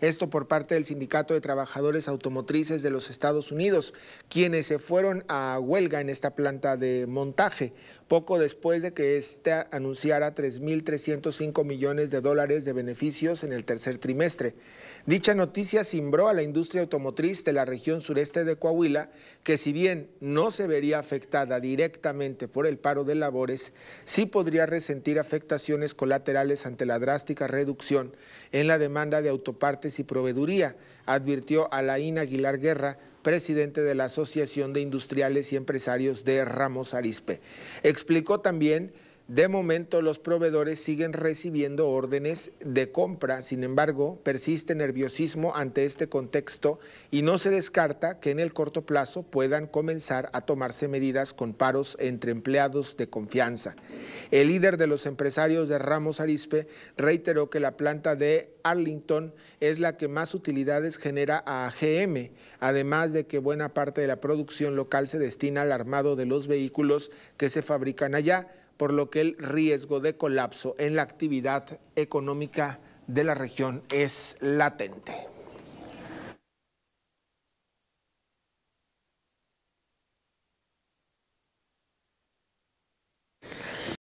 esto por parte del Sindicato de Trabajadores Automotrices de los Estados Unidos, quienes se fueron a huelga en esta planta de montaje, poco después de que ésta anunciara 3.305 millones de dólares de beneficios en el tercer trimestre. Dicha noticia cimbró a la industria automotriz de la región sureste de Coahuila, que si bien no se vería afectada directamente por el paro de labores, sí podría resentir afectaciones colaterales ante la drástica reducción en la demanda de Autopartes y Proveeduría, advirtió Alain Aguilar Guerra, presidente de la Asociación de Industriales y Empresarios de Ramos Arispe. Explicó también de momento los proveedores siguen recibiendo órdenes de compra, sin embargo, persiste nerviosismo ante este contexto y no se descarta que en el corto plazo puedan comenzar a tomarse medidas con paros entre empleados de confianza. El líder de los empresarios de Ramos Arispe reiteró que la planta de Arlington es la que más utilidades genera a GM, además de que buena parte de la producción local se destina al armado de los vehículos que se fabrican allá por lo que el riesgo de colapso en la actividad económica de la región es latente.